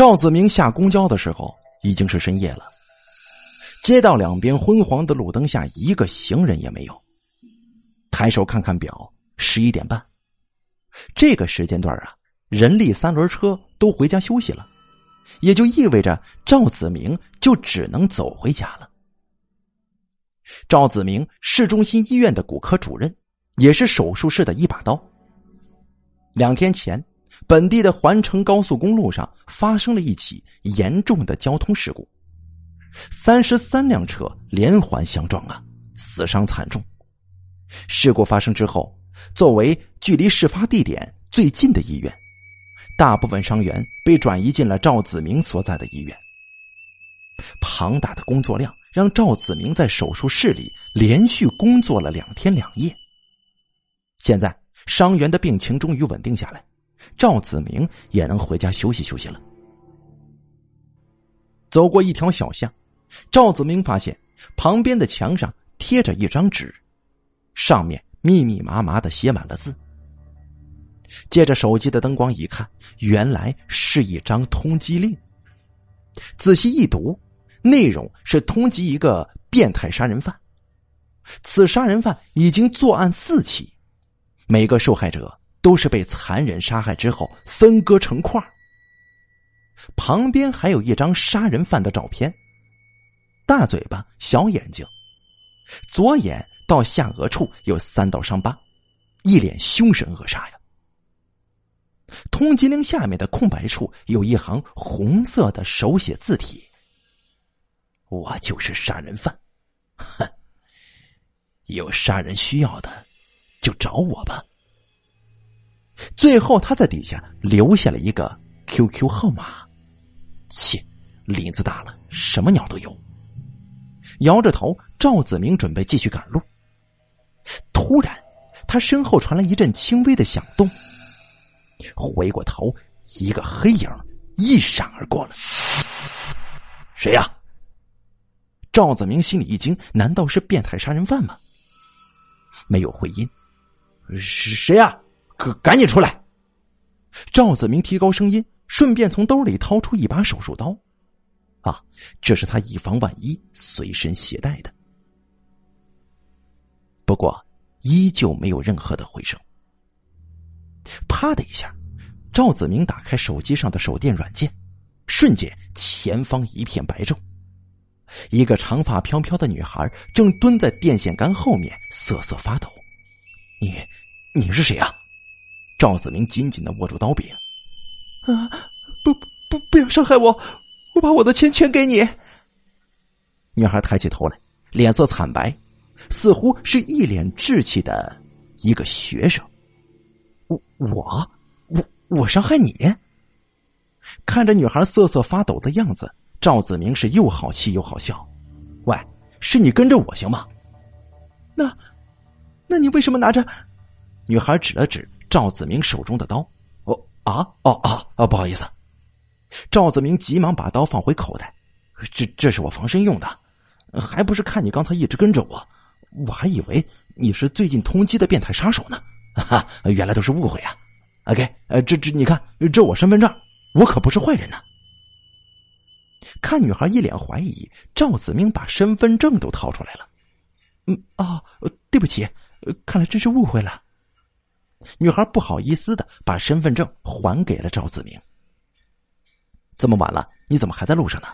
赵子明下公交的时候已经是深夜了，街道两边昏黄的路灯下一个行人也没有。抬手看看表，十一点半。这个时间段啊，人力三轮车都回家休息了，也就意味着赵子明就只能走回家了。赵子明，市中心医院的骨科主任，也是手术室的一把刀。两天前。本地的环城高速公路上发生了一起严重的交通事故，三十三辆车连环相撞啊，死伤惨重。事故发生之后，作为距离事发地点最近的医院，大部分伤员被转移进了赵子明所在的医院。庞大的工作量让赵子明在手术室里连续工作了两天两夜。现在伤员的病情终于稳定下来。赵子明也能回家休息休息了。走过一条小巷，赵子明发现旁边的墙上贴着一张纸，上面密密麻麻的写满了字。借着手机的灯光一看，原来是一张通缉令。仔细一读，内容是通缉一个变态杀人犯。此杀人犯已经作案四起，每个受害者。都是被残忍杀害之后分割成块旁边还有一张杀人犯的照片，大嘴巴、小眼睛，左眼到下颚处有三道伤疤，一脸凶神恶煞呀。通缉令下面的空白处有一行红色的手写字体：“我就是杀人犯，哼，有杀人需要的，就找我吧。”最后，他在底下留下了一个 QQ 号码。切，林子大了，什么鸟都有。摇着头，赵子明准备继续赶路。突然，他身后传来一阵轻微的响动。回过头，一个黑影一闪而过了。谁呀？赵子明心里一惊，难道是变态杀人犯吗？没有回音。谁谁呀？赶紧出来！赵子明提高声音，顺便从兜里掏出一把手术刀。啊，这是他以防万一随身携带的。不过依旧没有任何的回声。啪的一下，赵子明打开手机上的手电软件，瞬间前方一片白昼。一个长发飘飘的女孩正蹲在电线杆后面瑟瑟发抖。“你，你是谁啊？”赵子明紧紧的握住刀柄，啊！不不不，不要伤害我！我把我的钱全给你。女孩抬起头来，脸色惨白，似乎是一脸稚气的一个学生。我我我我伤害你？看着女孩瑟瑟发抖的样子，赵子明是又好气又好笑。喂，是你跟着我行吗？那，那你为什么拿着？女孩指了指。赵子明手中的刀，哦啊，哦啊，哦，不好意思，赵子明急忙把刀放回口袋。这，这是我防身用的，还不是看你刚才一直跟着我，我还以为你是最近通缉的变态杀手呢。哈，原来都是误会啊。OK，呃，这这，你看，这我身份证，我可不是坏人呢。看女孩一脸怀疑，赵子明把身份证都掏出来了。嗯，啊，对不起，看来真是误会了。女孩不好意思的把身份证还给了赵子明。这么晚了，你怎么还在路上呢？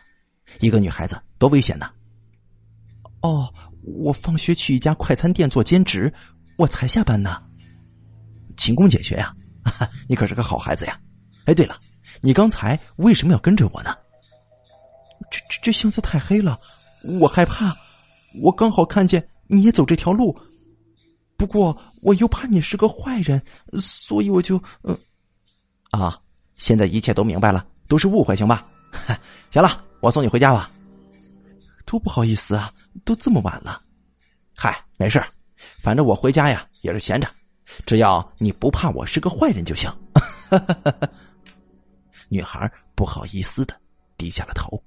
一个女孩子多危险呢。哦，我放学去一家快餐店做兼职，我才下班呢。勤工俭学呀，你可是个好孩子呀。哎，对了，你刚才为什么要跟着我呢？这这这巷子太黑了，我害怕。我刚好看见你也走这条路。不过我又怕你是个坏人，所以我就嗯，啊，现在一切都明白了，都是误会，行吧？行了，我送你回家吧。多不好意思啊，都这么晚了。嗨，没事反正我回家呀也是闲着，只要你不怕我是个坏人就行。女孩不好意思的低下了头。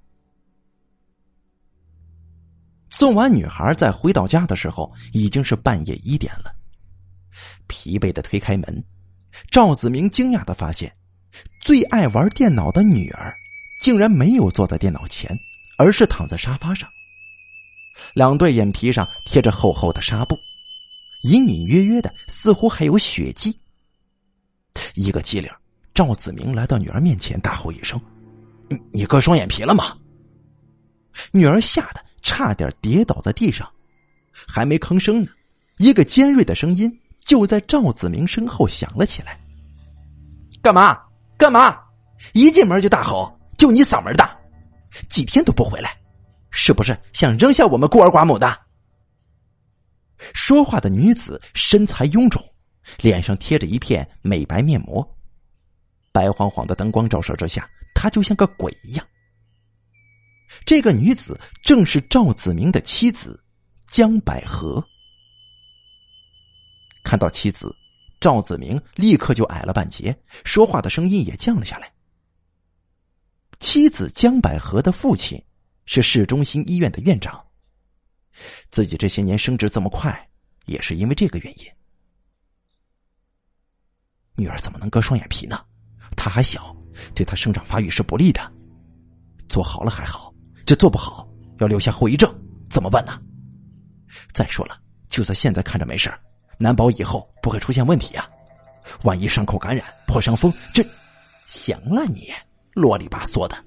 送完女孩，再回到家的时候已经是半夜一点了。疲惫的推开门，赵子明惊讶的发现，最爱玩电脑的女儿竟然没有坐在电脑前，而是躺在沙发上。两对眼皮上贴着厚厚的纱布，隐隐约约的似乎还有血迹。一个机灵，赵子明来到女儿面前，大吼一声：“你你割双眼皮了吗？”女儿吓得。差点跌倒在地上，还没吭声呢，一个尖锐的声音就在赵子明身后响了起来：“干嘛？干嘛？一进门就大吼，就你嗓门大！几天都不回来，是不是想扔下我们孤儿寡母的？”说话的女子身材臃肿，脸上贴着一片美白面膜，白晃晃的灯光照射之下，她就像个鬼一样。这个女子正是赵子明的妻子江百合。看到妻子，赵子明立刻就矮了半截，说话的声音也降了下来。妻子江百合的父亲是市中心医院的院长，自己这些年升职这么快，也是因为这个原因。女儿怎么能割双眼皮呢？她还小，对她生长发育是不利的。做好了还好。这做不好要留下后遗症，怎么办呢？再说了，就算现在看着没事难保以后不会出现问题啊！万一伤口感染破伤风，这……行了，你啰里吧嗦的，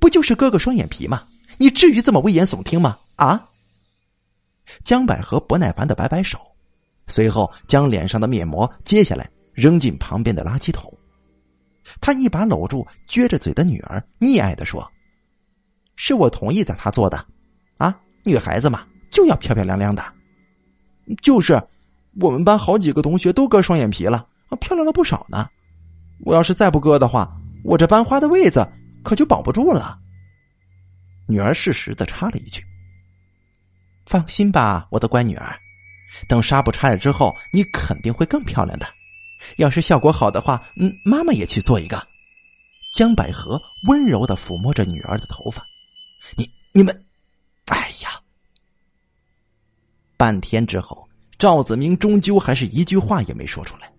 不就是割个双眼皮吗？你至于这么危言耸听吗？啊！江百合不耐烦的摆摆手，随后将脸上的面膜揭下来，扔进旁边的垃圾桶。他一把搂住撅着嘴的女儿，溺爱的说。是我同意在他做的，啊，女孩子嘛就要漂漂亮亮的，就是我们班好几个同学都割双眼皮了，啊，漂亮了不少呢。我要是再不割的话，我这班花的位子可就保不住了。女儿适时的插了一句：“放心吧，我的乖女儿，等纱布拆了之后，你肯定会更漂亮的。要是效果好的话，嗯，妈妈也去做一个。”江百合温柔的抚摸着女儿的头发。你们，哎呀！半天之后，赵子明终究还是一句话也没说出来。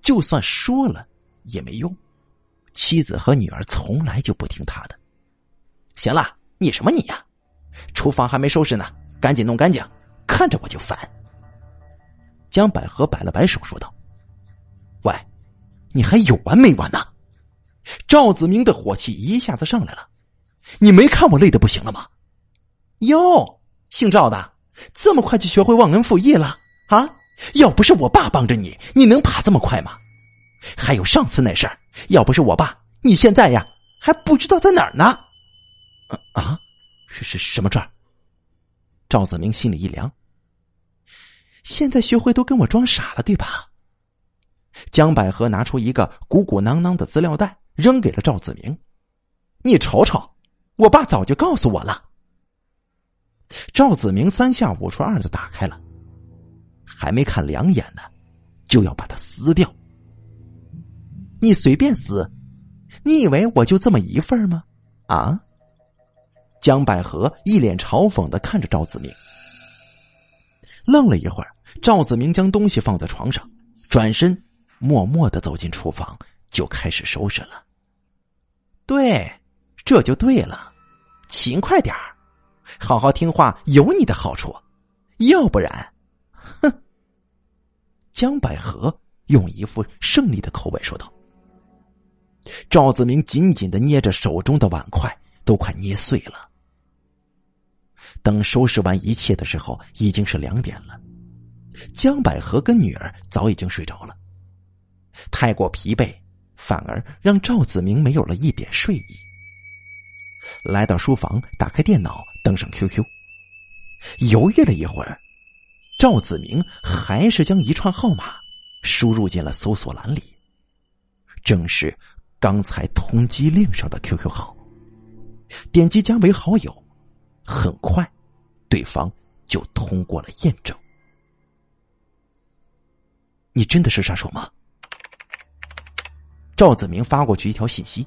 就算说了也没用，妻子和女儿从来就不听他的。行了，你什么你呀？厨房还没收拾呢，赶紧弄干净，看着我就烦。江百合摆了摆手，说道：“喂，你还有完没完呢？”赵子明的火气一下子上来了。你没看我累的不行了吗？哟，姓赵的，这么快就学会忘恩负义了啊？要不是我爸帮着你，你能爬这么快吗？还有上次那事儿，要不是我爸，你现在呀还不知道在哪儿呢。啊啊，是是什么事儿？赵子明心里一凉，现在学会都跟我装傻了，对吧？江百合拿出一个鼓鼓囊囊的资料袋，扔给了赵子明：“你瞅瞅。”我爸早就告诉我了。赵子明三下五除二就打开了，还没看两眼呢，就要把它撕掉。你随便撕，你以为我就这么一份吗？啊！江百合一脸嘲讽的看着赵子明，愣了一会儿，赵子明将东西放在床上，转身默默的走进厨房，就开始收拾了。对。这就对了，勤快点儿，好好听话有你的好处，要不然，哼！江百合用一副胜利的口吻说道。赵子明紧紧的捏着手中的碗筷，都快捏碎了。等收拾完一切的时候，已经是两点了。江百合跟女儿早已经睡着了，太过疲惫，反而让赵子明没有了一点睡意。来到书房，打开电脑，登上 QQ。犹豫了一会儿，赵子明还是将一串号码输入进了搜索栏里，正是刚才通缉令上的 QQ 号。点击加为好友，很快，对方就通过了验证。你真的是杀手吗？赵子明发过去一条信息。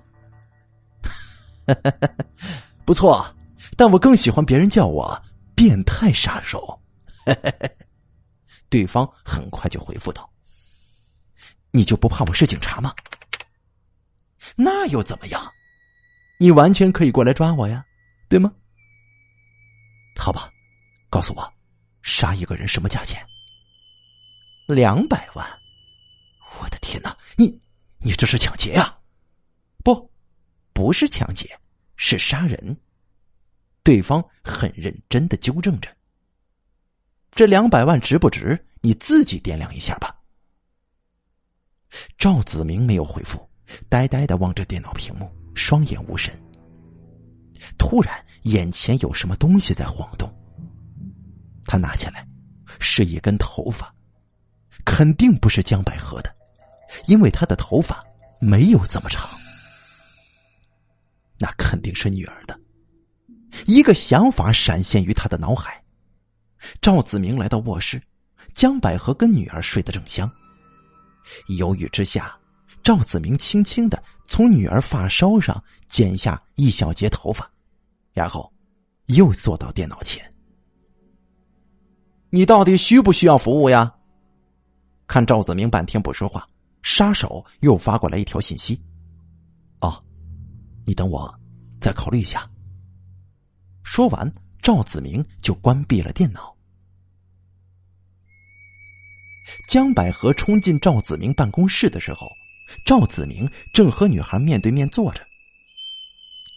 不错，但我更喜欢别人叫我变态杀手。对方很快就回复道：“你就不怕我是警察吗？那又怎么样？你完全可以过来抓我呀，对吗？”好吧，告诉我，杀一个人什么价钱？两百万！我的天哪，你你这是抢劫呀！不是抢劫，是杀人。对方很认真的纠正着。这两百万值不值？你自己掂量一下吧。赵子明没有回复，呆呆的望着电脑屏幕，双眼无神。突然，眼前有什么东西在晃动。他拿起来，是一根头发，肯定不是江百合的，因为她的头发没有这么长。那肯定是女儿的，一个想法闪现于他的脑海。赵子明来到卧室，江百合跟女儿睡得正香。犹豫之下，赵子明轻轻的从女儿发梢上剪下一小截头发，然后又坐到电脑前。你到底需不需要服务呀？看赵子明半天不说话，杀手又发过来一条信息：“哦。”你等我，再考虑一下。说完，赵子明就关闭了电脑。江百合冲进赵子明办公室的时候，赵子明正和女孩面对面坐着。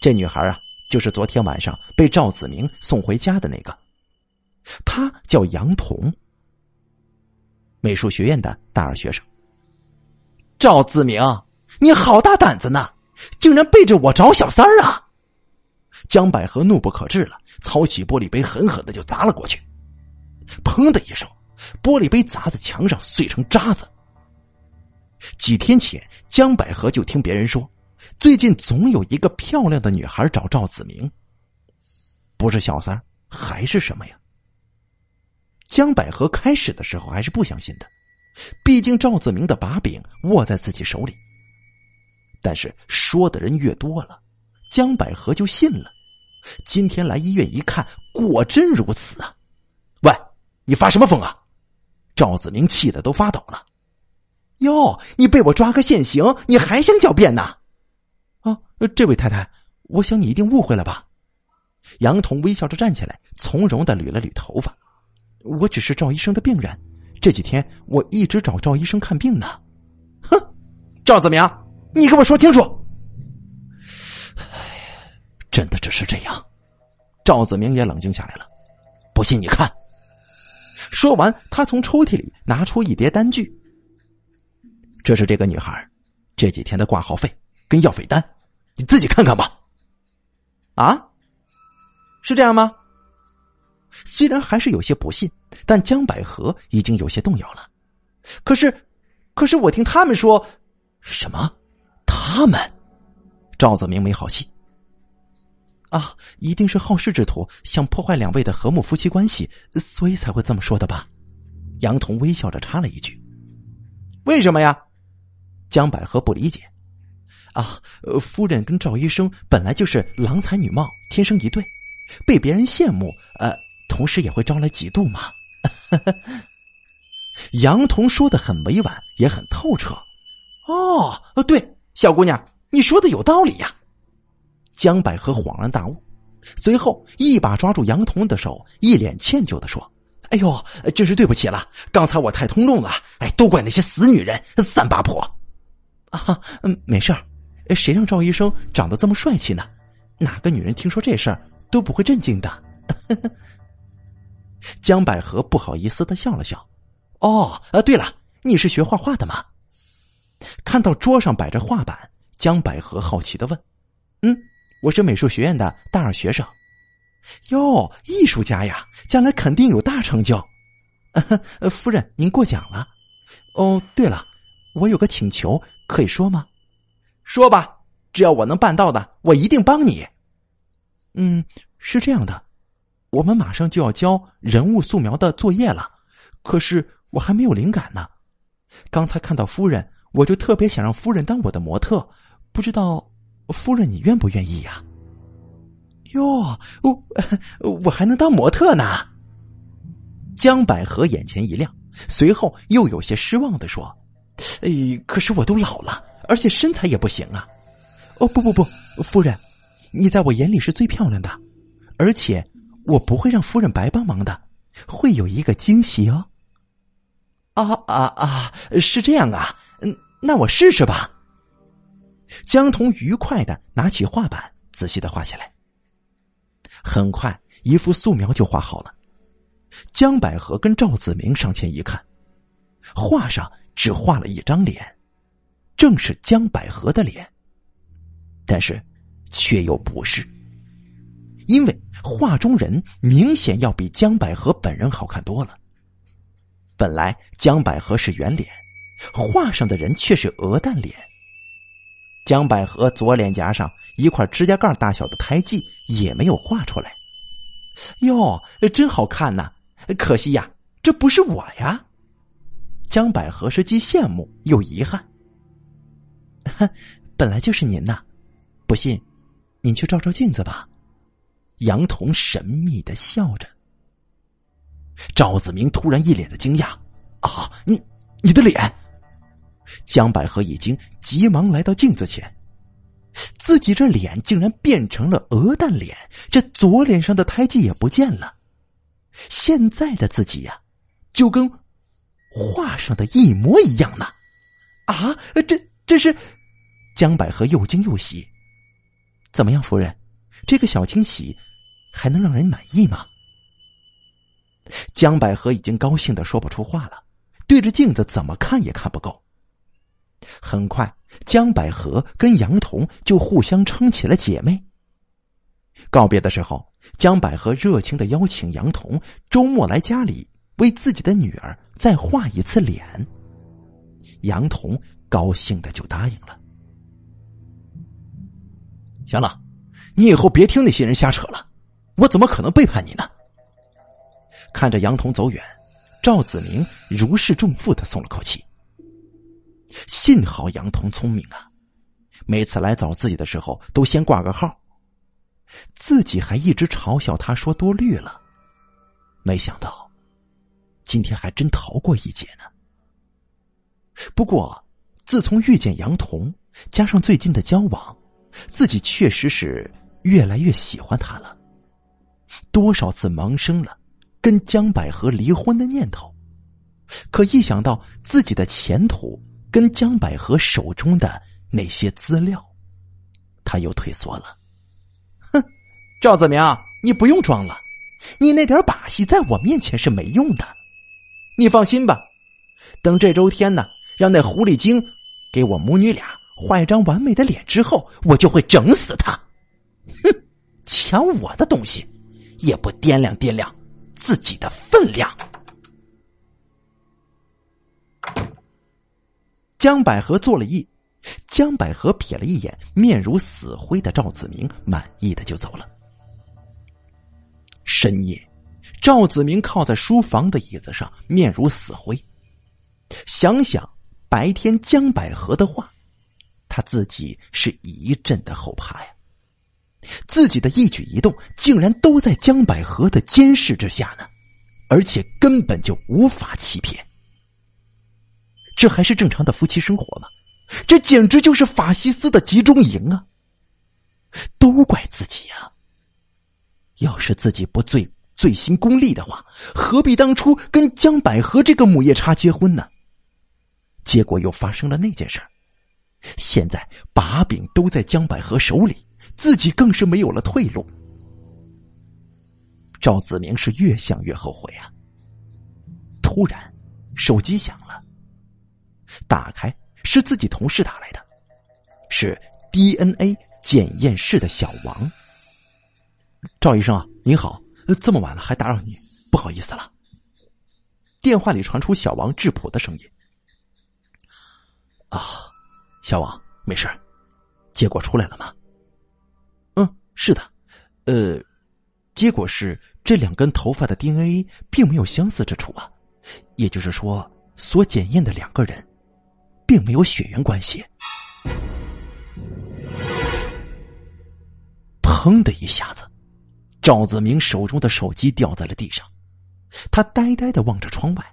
这女孩啊，就是昨天晚上被赵子明送回家的那个，她叫杨彤，美术学院的大二学生。赵子明，你好大胆子呢！竟然背着我找小三儿啊！江百合怒不可遏了，操起玻璃杯狠狠的就砸了过去，砰的一声，玻璃杯砸在墙上碎成渣子。几天前，江百合就听别人说，最近总有一个漂亮的女孩找赵子明，不是小三还是什么呀？江百合开始的时候还是不相信的，毕竟赵子明的把柄握在自己手里。但是说的人越多了，江百合就信了。今天来医院一看，果真如此啊！喂，你发什么疯啊？赵子明气得都发抖了。哟，你被我抓个现行，你还想狡辩呢？啊，这位太太，我想你一定误会了吧？杨彤微笑着站起来，从容的捋了捋头发。我只是赵医生的病人，这几天我一直找赵医生看病呢。哼，赵子明。你给我说清楚！真的只是这样？赵子明也冷静下来了。不信你看。说完，他从抽屉里拿出一叠单据，这是这个女孩这几天的挂号费跟药费单，你自己看看吧。啊？是这样吗？虽然还是有些不信，但江百合已经有些动摇了。可是，可是我听他们说，什么？他们，赵子明没好气。啊，一定是好事之徒想破坏两位的和睦夫妻关系，所以才会这么说的吧？杨彤微笑着插了一句：“为什么呀？”江百合不理解。啊，夫人跟赵医生本来就是郎才女貌，天生一对，被别人羡慕，呃，同时也会招来嫉妒嘛。杨彤说的很委婉，也很透彻。哦，对。小姑娘，你说的有道理呀！江百合恍然大悟，随后一把抓住杨彤的手，一脸歉疚的说：“哎呦，真是对不起了，刚才我太冲动了。哎，都怪那些死女人三八婆。”啊，嗯，没事儿，谁让赵医生长得这么帅气呢？哪个女人听说这事儿都不会震惊的。江百合不好意思的笑了笑：“哦，啊，对了，你是学画画的吗？”看到桌上摆着画板，江百合好奇的问：“嗯，我是美术学院的大二学生，哟，艺术家呀，将来肯定有大成就。”“呵夫人您过奖了。”“哦，对了，我有个请求，可以说吗？”“说吧，只要我能办到的，我一定帮你。”“嗯，是这样的，我们马上就要交人物素描的作业了，可是我还没有灵感呢。刚才看到夫人。”我就特别想让夫人当我的模特，不知道夫人你愿不愿意呀？哟，我我还能当模特呢？江百合眼前一亮，随后又有些失望的说：“哎，可是我都老了，而且身材也不行啊。”哦不不不，夫人，你在我眼里是最漂亮的，而且我不会让夫人白帮忙的，会有一个惊喜哦。啊啊啊！是这样啊，嗯，那我试试吧。江童愉快的拿起画板，仔细的画起来。很快，一幅素描就画好了。江百合跟赵子明上前一看，画上只画了一张脸，正是江百合的脸，但是却又不是，因为画中人明显要比江百合本人好看多了。本来江百合是圆脸，画上的人却是鹅蛋脸。江百合左脸颊上一块指甲盖大小的胎记也没有画出来。哟，真好看呐！可惜呀，这不是我呀。江百合是既羡慕又遗憾。本来就是您呐，不信，您去照照镜子吧。杨彤神秘的笑着。赵子明突然一脸的惊讶：“啊，你你的脸？”江百合一惊，急忙来到镜子前，自己这脸竟然变成了鹅蛋脸，这左脸上的胎记也不见了，现在的自己呀，就跟画上的一模一样呢！啊，这这是江百合又惊又喜。怎么样，夫人，这个小惊喜还能让人满意吗？江百合已经高兴的说不出话了，对着镜子怎么看也看不够。很快，江百合跟杨彤就互相称起了姐妹。告别的时候，江百合热情的邀请杨彤周末来家里为自己的女儿再画一次脸。杨彤高兴的就答应了。行了，你以后别听那些人瞎扯了，我怎么可能背叛你呢？看着杨童走远，赵子明如释重负的松了口气。幸好杨童聪明啊，每次来找自己的时候都先挂个号，自己还一直嘲笑他说多虑了。没想到，今天还真逃过一劫呢。不过自从遇见杨童，加上最近的交往，自己确实是越来越喜欢他了。多少次萌生了。跟江百合离婚的念头，可一想到自己的前途跟江百合手中的那些资料，他又退缩了。哼，赵子明，你不用装了，你那点把戏在我面前是没用的。你放心吧，等这周天呢，让那狐狸精给我母女俩换一张完美的脸之后，我就会整死他。哼，抢我的东西，也不掂量掂量。自己的分量。江百合做了意，江百合瞥了一眼面如死灰的赵子明，满意的就走了。深夜，赵子明靠在书房的椅子上，面如死灰。想想白天江百合的话，他自己是一阵的后怕呀。自己的一举一动竟然都在江百合的监视之下呢，而且根本就无法欺骗。这还是正常的夫妻生活吗？这简直就是法西斯的集中营啊！都怪自己呀！要是自己不最最新功利的话，何必当初跟江百合这个母夜叉结婚呢？结果又发生了那件事现在把柄都在江百合手里。自己更是没有了退路，赵子明是越想越后悔啊！突然，手机响了，打开是自己同事打来的，是 DNA 检验室的小王。赵医生啊，您好，这么晚了还打扰你，不好意思了。电话里传出小王质朴的声音：“啊，小王，没事，结果出来了吗？”是的，呃，结果是这两根头发的 DNA 并没有相似之处啊，也就是说，所检验的两个人，并没有血缘关系。砰的一下子，赵子明手中的手机掉在了地上，他呆呆的望着窗外，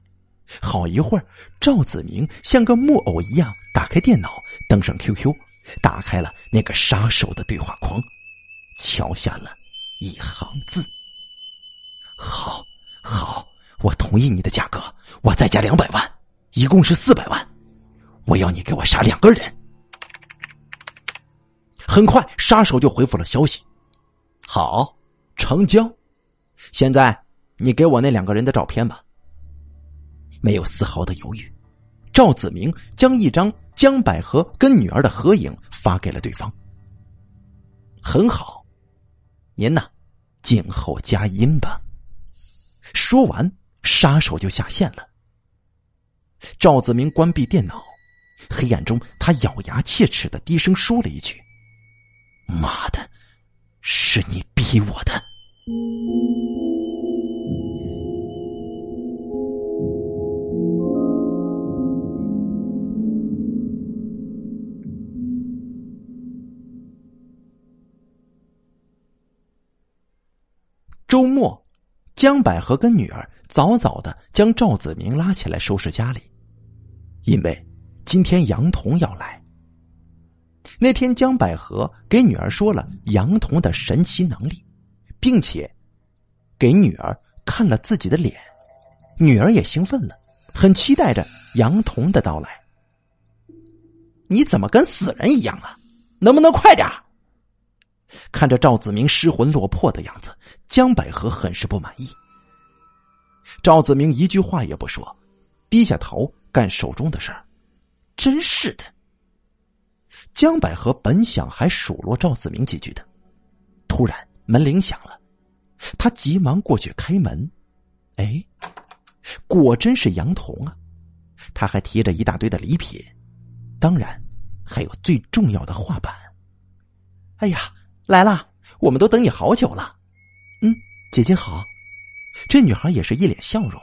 好一会儿，赵子明像个木偶一样打开电脑，登上 QQ，打开了那个杀手的对话框。敲下了一行字：“好，好，我同意你的价格，我再加两百万，一共是四百万。我要你给我杀两个人。”很快，杀手就回复了消息：“好，成交。现在你给我那两个人的照片吧。”没有丝毫的犹豫，赵子明将一张江百合跟女儿的合影发给了对方。很好。您呢，静候佳音吧。说完，杀手就下线了。赵子明关闭电脑，黑暗中他咬牙切齿的低声说了一句：“妈的，是你逼我的。”周末，江百合跟女儿早早的将赵子明拉起来收拾家里，因为今天杨彤要来。那天江百合给女儿说了杨彤的神奇能力，并且给女儿看了自己的脸，女儿也兴奋了，很期待着杨彤的到来。你怎么跟死人一样啊？能不能快点儿？看着赵子明失魂落魄的样子，江百合很是不满意。赵子明一句话也不说，低下头干手中的事儿，真是的。江百合本想还数落赵子明几句的，突然门铃响了，他急忙过去开门。哎，果真是杨童啊，他还提着一大堆的礼品，当然还有最重要的画板。哎呀！来了，我们都等你好久了。嗯，姐姐好。这女孩也是一脸笑容。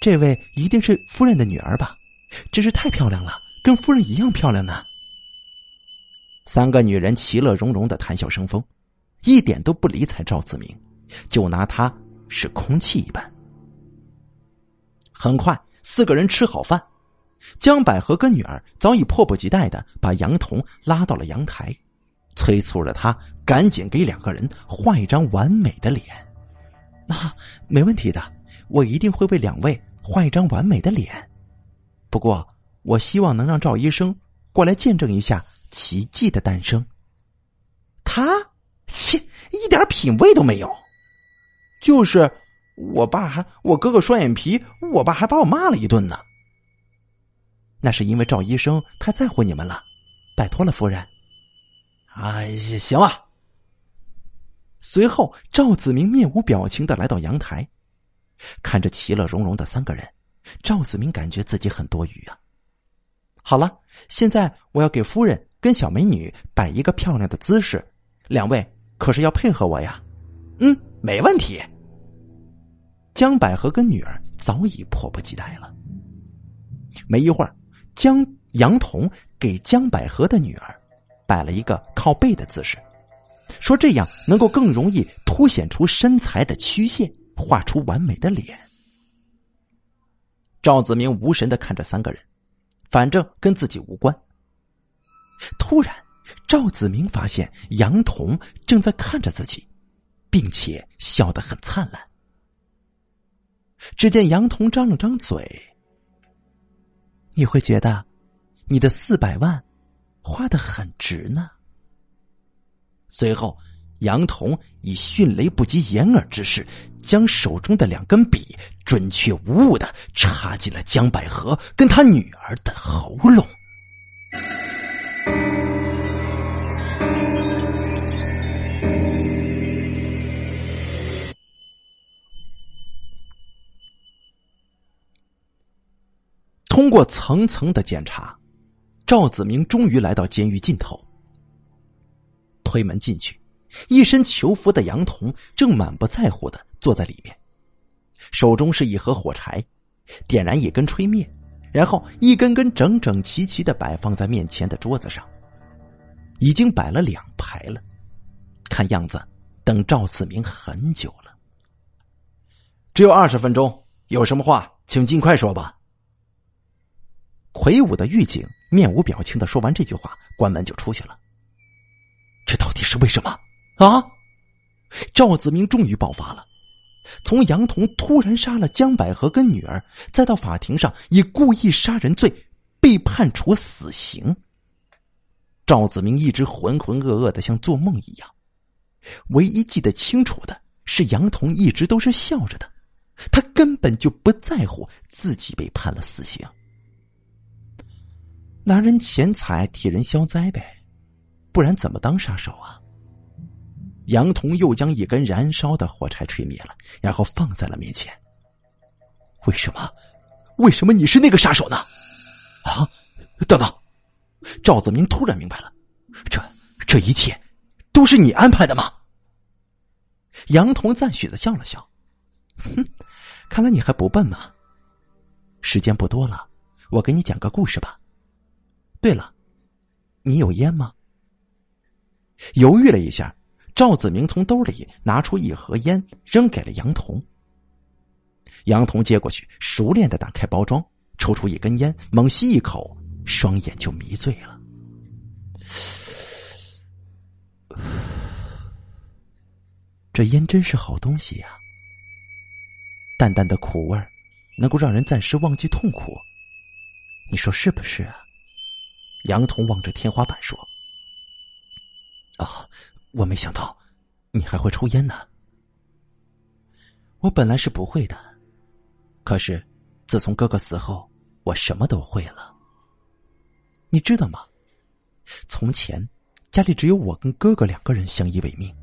这位一定是夫人的女儿吧？真是太漂亮了，跟夫人一样漂亮呢。三个女人其乐融融的谈笑生风，一点都不理睬赵子明，就拿他是空气一般。很快，四个人吃好饭，江百合跟女儿早已迫不及待的把杨童拉到了阳台。催促着他赶紧给两个人换一张完美的脸。那没问题的，我一定会为两位换一张完美的脸。不过，我希望能让赵医生过来见证一下奇迹的诞生。他切，一点品味都没有。就是我爸还我哥哥双眼皮，我爸还把我骂了一顿呢。那是因为赵医生太在乎你们了。拜托了，夫人。哎，行啊。随后，赵子明面无表情的来到阳台，看着其乐融融的三个人，赵子明感觉自己很多余啊。好了，现在我要给夫人跟小美女摆一个漂亮的姿势，两位可是要配合我呀。嗯，没问题。江百合跟女儿早已迫不及待了。没一会儿，江杨彤给江百合的女儿。摆了一个靠背的姿势，说：“这样能够更容易凸显出身材的曲线，画出完美的脸。”赵子明无神的看着三个人，反正跟自己无关。突然，赵子明发现杨彤正在看着自己，并且笑得很灿烂。只见杨彤张了张嘴，你会觉得，你的四百万。花的很值呢。随后，杨童以迅雷不及掩耳之势，将手中的两根笔准确无误的插进了江百合跟他女儿的喉咙。通过层层的检查。赵子明终于来到监狱尽头，推门进去，一身囚服的杨童正满不在乎的坐在里面，手中是一盒火柴，点燃一根，吹灭，然后一根根整整齐齐的摆放在面前的桌子上，已经摆了两排了，看样子等赵子明很久了。只有二十分钟，有什么话，请尽快说吧。魁梧的狱警。面无表情的说完这句话，关门就出去了。这到底是为什么啊？赵子明终于爆发了。从杨彤突然杀了江百合跟女儿，再到法庭上以故意杀人罪被判处死刑，赵子明一直浑浑噩噩的像做梦一样。唯一记得清楚的是，杨彤一直都是笑着的，他根本就不在乎自己被判了死刑。拿人钱财替人消灾呗，不然怎么当杀手啊？杨童又将一根燃烧的火柴吹灭了，然后放在了面前。为什么？为什么你是那个杀手呢？啊！等等，赵子明突然明白了，这这一切都是你安排的吗？杨童赞许的笑了笑：“哼，看来你还不笨嘛。时间不多了，我给你讲个故事吧。”对了，你有烟吗？犹豫了一下，赵子明从兜里拿出一盒烟，扔给了杨童。杨童接过去，熟练的打开包装，抽出一根烟，猛吸一口，双眼就迷醉了。这烟真是好东西呀！淡淡的苦味，能够让人暂时忘记痛苦，你说是不是啊？杨桐望着天花板说：“啊，我没想到你还会抽烟呢。我本来是不会的，可是自从哥哥死后，我什么都会了。你知道吗？从前家里只有我跟哥哥两个人相依为命，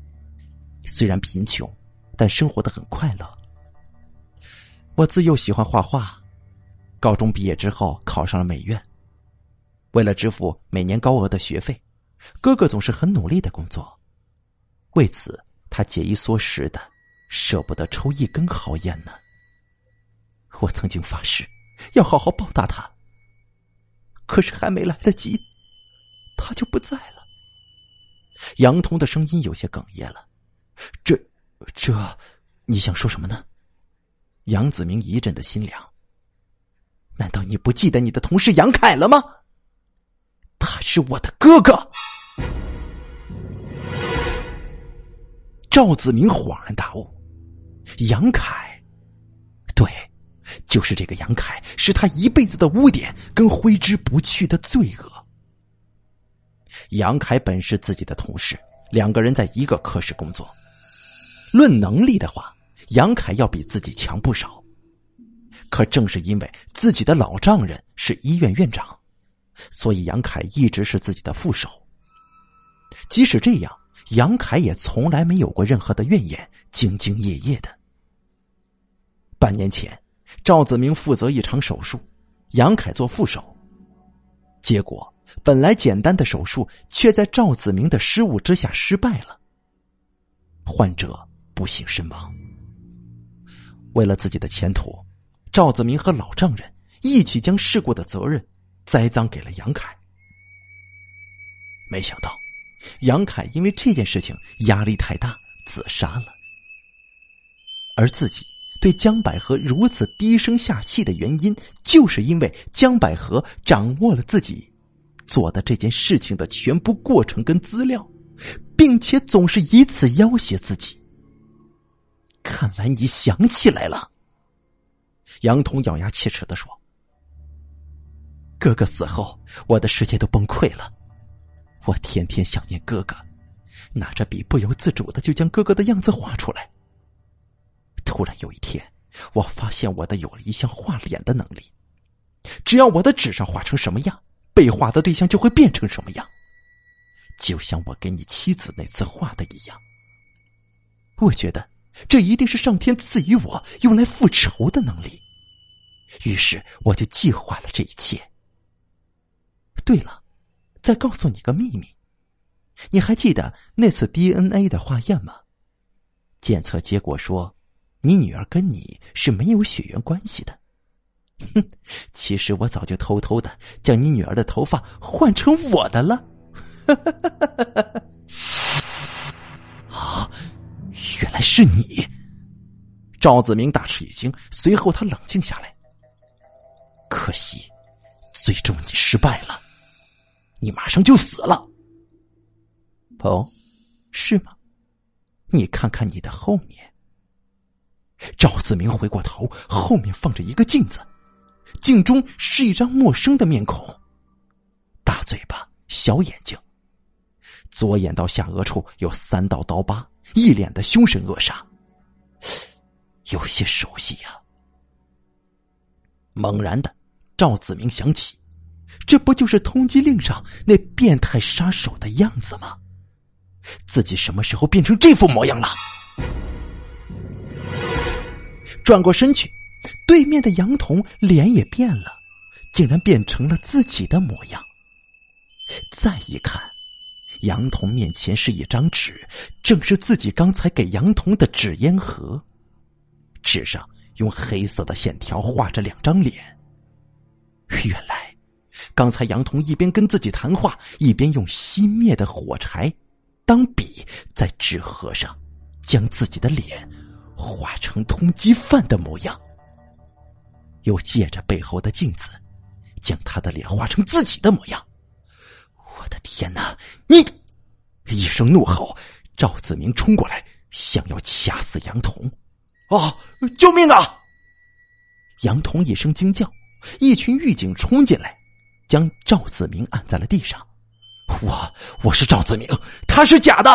虽然贫穷，但生活的很快乐。我自幼喜欢画画，高中毕业之后考上了美院。”为了支付每年高额的学费，哥哥总是很努力的工作。为此，他节衣缩食的，舍不得抽一根好烟呢。我曾经发誓要好好报答他，可是还没来得及，他就不在了。杨彤的声音有些哽咽了，这，这，你想说什么呢？杨子明一阵的心凉。难道你不记得你的同事杨凯了吗？他是我的哥哥，赵子明恍然大悟：杨凯，对，就是这个杨凯，是他一辈子的污点跟挥之不去的罪恶。杨凯本是自己的同事，两个人在一个科室工作，论能力的话，杨凯要比自己强不少。可正是因为自己的老丈人是医院院长。所以，杨凯一直是自己的副手。即使这样，杨凯也从来没有过任何的怨言，兢兢业业的。半年前，赵子明负责一场手术，杨凯做副手，结果本来简单的手术却在赵子明的失误之下失败了，患者不幸身亡。为了自己的前途，赵子明和老丈人一起将事故的责任。栽赃给了杨凯，没想到杨凯因为这件事情压力太大自杀了，而自己对江百合如此低声下气的原因，就是因为江百合掌握了自己做的这件事情的全部过程跟资料，并且总是以此要挟自己。看来你想起来了，杨童咬牙切齿的说。哥哥死后，我的世界都崩溃了。我天天想念哥哥，拿着笔不由自主的就将哥哥的样子画出来。突然有一天，我发现我的有了一项画脸的能力，只要我的纸上画成什么样，被画的对象就会变成什么样，就像我给你妻子那次画的一样。我觉得这一定是上天赐予我用来复仇的能力，于是我就计划了这一切。对了，再告诉你个秘密，你还记得那次 DNA 的化验吗？检测结果说，你女儿跟你是没有血缘关系的。哼，其实我早就偷偷的将你女儿的头发换成我的了。啊！原来是你，赵子明大吃一惊，随后他冷静下来。可惜，最终你失败了。你马上就死了，哦，是吗？你看看你的后面。赵子明回过头，后面放着一个镜子，镜中是一张陌生的面孔，大嘴巴，小眼睛，左眼到下颚处有三道刀疤，一脸的凶神恶煞，有些熟悉呀。猛然的，赵子明想起。这不就是通缉令上那变态杀手的样子吗？自己什么时候变成这副模样了？转过身去，对面的杨童脸也变了，竟然变成了自己的模样。再一看，杨童面前是一张纸，正是自己刚才给杨童的纸烟盒。纸上用黑色的线条画着两张脸。原来。刚才杨桐一边跟自己谈话，一边用熄灭的火柴当笔，在纸盒上将自己的脸画成通缉犯的模样，又借着背后的镜子，将他的脸画成自己的模样。我的天哪！你一声怒吼，赵子明冲过来，想要掐死杨童。啊！救命啊！杨童一声惊叫，一群狱警冲进来。将赵子明按在了地上，我我是赵子明，他是假的。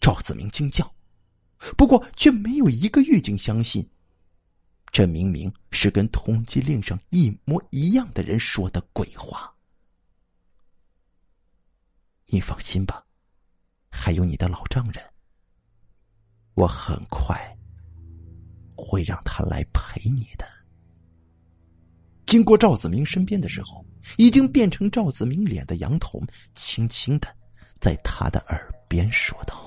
赵子明惊叫，不过却没有一个狱警相信，这明明是跟通缉令上一模一样的人说的鬼话。你放心吧，还有你的老丈人，我很快会让他来陪你的。经过赵子明身边的时候，已经变成赵子明脸的杨童，轻轻地，在他的耳边说道。